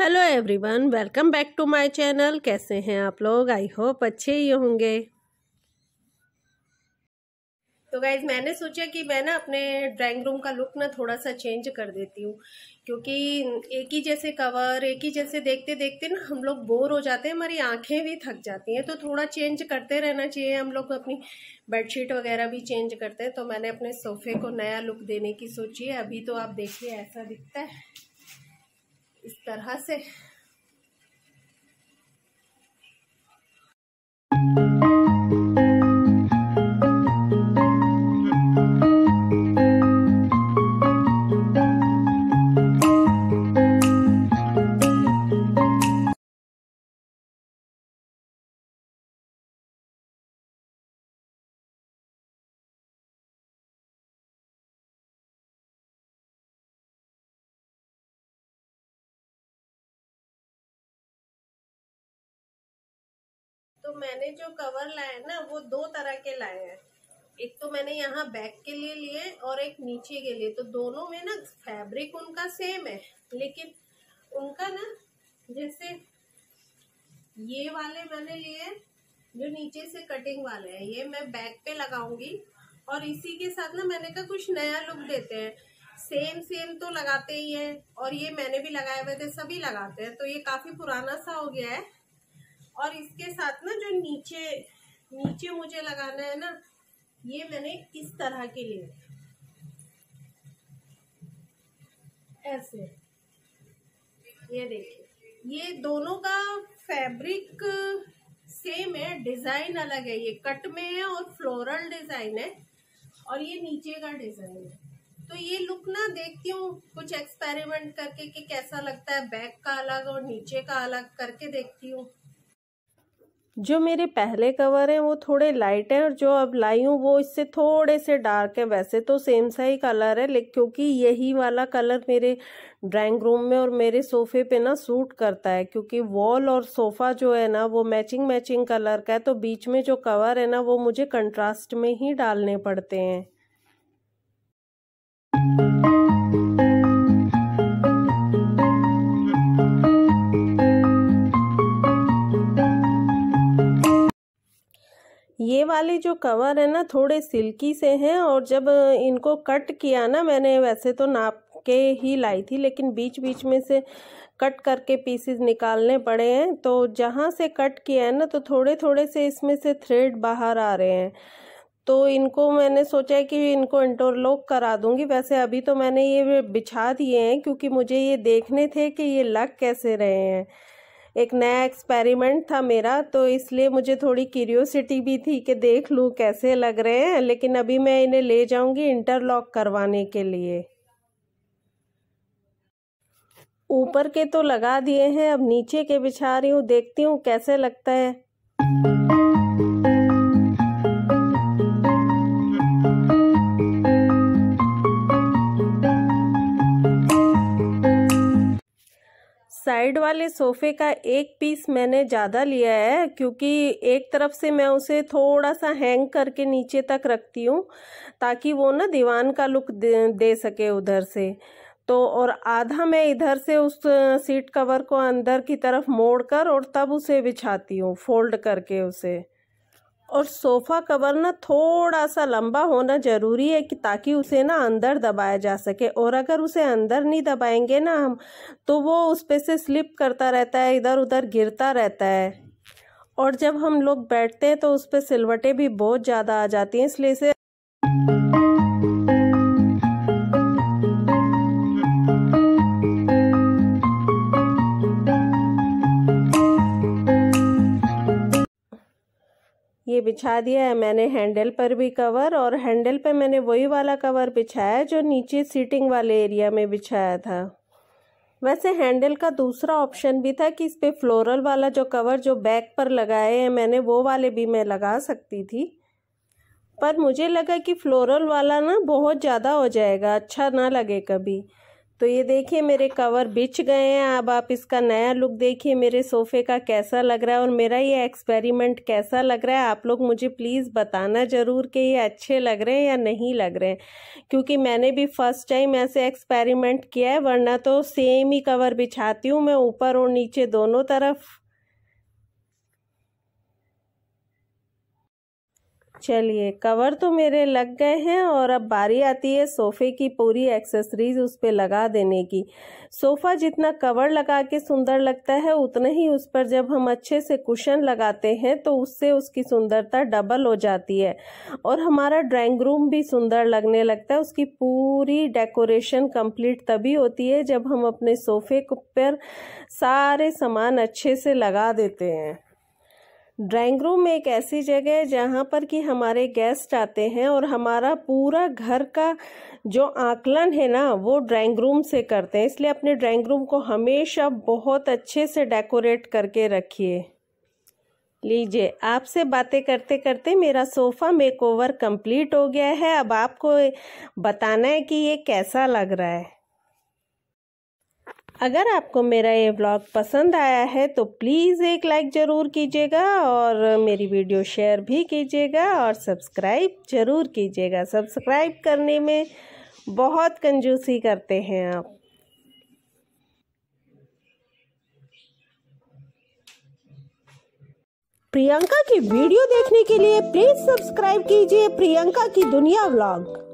hello everyone welcome back to my channel कैसे हैं आप लोग आई होप अच्छे ही होंगे तो गाइज मैंने सोचा कि मैं ना अपने ड्राइंग रूम का लुक ना थोड़ा सा चेंज कर देती हूँ क्योंकि एक ही जैसे कवर एक ही जैसे देखते देखते ना हम लोग बोर हो जाते हैं हमारी आंखें भी थक जाती हैं तो थोड़ा चेंज करते रहना चाहिए हम लोग अपनी बेडशीट वगैरह भी चेंज करते हैं तो मैंने अपने सोफे को नया लुक देने की सोची है अभी तो आप देखिए ऐसा दिखता है इस तरह से तो मैंने जो कवर लाए है ना वो दो तरह के लाए हैं एक तो मैंने यहाँ बैक के लिए लिए और एक नीचे के लिए तो दोनों में ना फैब्रिक उनका सेम है लेकिन उनका ना जैसे ये वाले मैंने लिए जो नीचे से कटिंग वाले हैं ये मैं बैक पे लगाऊंगी और इसी के साथ ना मैंने कहा कुछ नया लुक देते हैं सेम सेम तो लगाते ही हैं और ये मैंने भी लगाए हुए थे सभी लगाते हैं तो ये काफ़ी पुराना सा हो गया है और इसके साथ ना जो नीचे नीचे मुझे लगाना है ना ये मैंने इस तरह के लिए ऐसे ये देखिए ये दोनों का फैब्रिक सेम है डिजाइन अलग है ये कट में है और फ्लोरल डिजाइन है और ये नीचे का डिजाइन है तो ये लुक ना देखती हूँ कुछ एक्सपेरिमेंट करके कि कैसा लगता है बैक का अलग और नीचे का अलग करके देखती हूँ जो मेरे पहले कवर हैं वो थोड़े लाइट हैं और जो अब लाई हूँ वो इससे थोड़े से डार्क है वैसे तो सेम सा ही कलर है लेकिन क्योंकि यही वाला कलर मेरे ड्राइंग रूम में और मेरे सोफे पे ना सूट करता है क्योंकि वॉल और सोफा जो है ना वो मैचिंग मैचिंग कलर का है तो बीच में जो कवर है ना वो मुझे कंट्रास्ट में ही डालने पड़ते हैं ये वाले जो कवर है ना थोड़े सिल्की से हैं और जब इनको कट किया ना मैंने वैसे तो नाप के ही लाई थी लेकिन बीच बीच में से कट करके पीसेस निकालने पड़े हैं तो जहाँ से कट किया है ना तो थोड़े थोड़े से इसमें से थ्रेड बाहर आ रहे हैं तो इनको मैंने सोचा है कि इनको इंटरलॉक करा दूंगी वैसे अभी तो मैंने ये बिछा दिए हैं क्योंकि मुझे ये देखने थे कि ये लग कैसे रहे हैं एक नया एक्सपेरिमेंट था मेरा तो इसलिए मुझे थोड़ी क्यूरियोसिटी भी थी कि देख लूँ कैसे लग रहे हैं लेकिन अभी मैं इन्हें ले जाऊँगी इंटरलॉक करवाने के लिए ऊपर के तो लगा दिए हैं अब नीचे के बिछा रही हूँ देखती हूँ कैसे लगता है साइड वाले सोफ़े का एक पीस मैंने ज़्यादा लिया है क्योंकि एक तरफ से मैं उसे थोड़ा सा हैंग करके नीचे तक रखती हूँ ताकि वो ना दीवान का लुक दे, दे सके उधर से तो और आधा मैं इधर से उस सीट कवर को अंदर की तरफ मोड़ कर और तब उसे बिछाती हूँ फोल्ड करके उसे और सोफ़ा कवर ना थोड़ा सा लंबा होना ज़रूरी है कि ताकि उसे ना अंदर दबाया जा सके और अगर उसे अंदर नहीं दबाएंगे ना हम तो वो उस पर से स्लिप करता रहता है इधर उधर गिरता रहता है और जब हम लोग बैठते हैं तो उस पर सिलवटें भी बहुत ज़्यादा आ जाती हैं इसलिए इसे बिछा दिया है मैंने हैंडल पर भी कवर और हैंडल पे मैंने वही वाला कवर बिछाया जो नीचे सीटिंग वाले एरिया में बिछाया था वैसे हैंडल का दूसरा ऑप्शन भी था कि इस पर फ्लोरल वाला जो कवर जो बैक पर लगाए हैं मैंने वो वाले भी मैं लगा सकती थी पर मुझे लगा कि फ्लोरल वाला ना बहुत ज़्यादा हो जाएगा अच्छा ना लगे कभी तो ये देखिए मेरे कवर बिछ गए हैं अब आप इसका नया लुक देखिए मेरे सोफ़े का कैसा लग रहा है और मेरा ये एक्सपेरिमेंट कैसा लग रहा है आप लोग मुझे प्लीज़ बताना ज़रूर कि ये अच्छे लग रहे हैं या नहीं लग रहे हैं क्योंकि मैंने भी फ़र्स्ट टाइम ऐसे एक्सपेरिमेंट किया है वरना तो सेम ही कवर बिछाती हूँ मैं ऊपर और नीचे दोनों तरफ चलिए कवर तो मेरे लग गए हैं और अब बारी आती है सोफ़े की पूरी एक्सेसरीज उस पर लगा देने की सोफ़ा जितना कवर लगा के सुंदर लगता है उतना ही उस पर जब हम अच्छे से कुशन लगाते हैं तो उससे उसकी सुंदरता डबल हो जाती है और हमारा ड्राइंग रूम भी सुंदर लगने लगता है उसकी पूरी डेकोरेशन कंप्लीट तभी होती है जब हम अपने सोफ़े पर सारे सामान अच्छे से लगा देते हैं ड्राइंग रूम एक ऐसी जगह है जहाँ पर कि हमारे गेस्ट आते हैं और हमारा पूरा घर का जो आकलन है ना वो ड्राइंग रूम से करते हैं इसलिए अपने ड्राइंग रूम को हमेशा बहुत अच्छे से डेकोरेट करके रखिए लीजिए आपसे बातें करते करते मेरा सोफ़ा मेकओवर कंप्लीट हो गया है अब आपको बताना है कि ये कैसा लग रहा है अगर आपको मेरा ये ब्लॉग पसंद आया है तो प्लीज़ एक लाइक ज़रूर कीजिएगा और मेरी वीडियो शेयर भी कीजिएगा और सब्सक्राइब ज़रूर कीजिएगा सब्सक्राइब करने में बहुत कंजूसी करते हैं आप प्रियंका की वीडियो देखने के लिए प्लीज़ सब्सक्राइब कीजिए प्रियंका की दुनिया व्लॉग